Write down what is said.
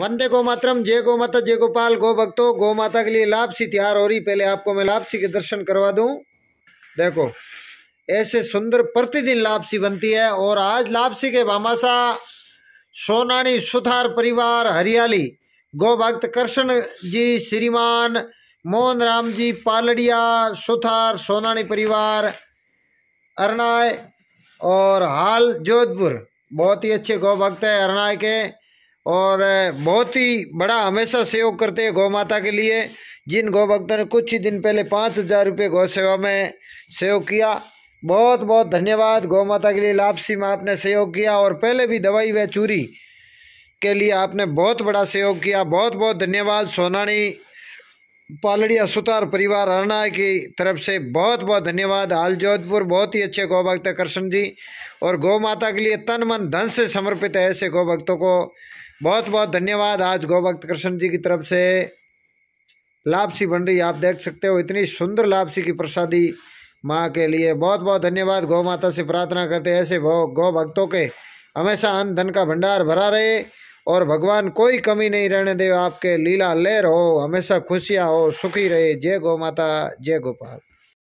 वंदे गो मातरम जय गो माता जय गोपाल गो भक्तो गो माता के लिए लापसी तैयार हो रही पहले आपको मैं लापसी के दर्शन करवा दूं देखो ऐसे सुंदर प्रतिदिन लापसी बनती है और आज लापसी के भामाशा सोनाणी सुथार परिवार हरियाली गो भक्त कृष्ण जी श्रीमान मोहन राम जी पालड़िया सुथार सोनाणी परिवार अरनाय और हाल जोधपुर बहुत ही अच्छे गौ भक्त है अरनाय के और बहुत ही बड़ा हमेशा सहयोग करते हैं गौ माता के लिए जिन गौ भक्तों ने कुछ ही दिन पहले पाँच हज़ार रुपये गौ सेवा में सहयोग किया बहुत बहुत धन्यवाद गौ माता के लिए लापसी में आपने सहयोग किया और पहले भी दवाई व चूरी के लिए आपने बहुत बड़ा सहयोग किया बहुत बहुत धन्यवाद सोनाणी पालड़िया सुतार परिवार हरनाय की तरफ से बहुत बहुत धन्यवाद हाल जोधपुर बहुत ही अच्छे गौभक्त कृष्ण जी और गौ माता के लिए तन मन धन से समर्पित है ऐसे गौभक्तों को बहुत बहुत धन्यवाद आज भक्त कृष्ण जी की तरफ से लापसी बन रही आप देख सकते हो इतनी सुंदर लापसी की प्रसादी माँ के लिए बहुत बहुत धन्यवाद गौ माता से प्रार्थना करते ऐसे गौ भक्तों के हमेशा अन्न धन का भंडार भरा रहे और भगवान कोई कमी नहीं रहने दे आपके लीला लेर हो हमेशा खुशियाँ हो सुखी रहे जय गौ माता जय गोपाल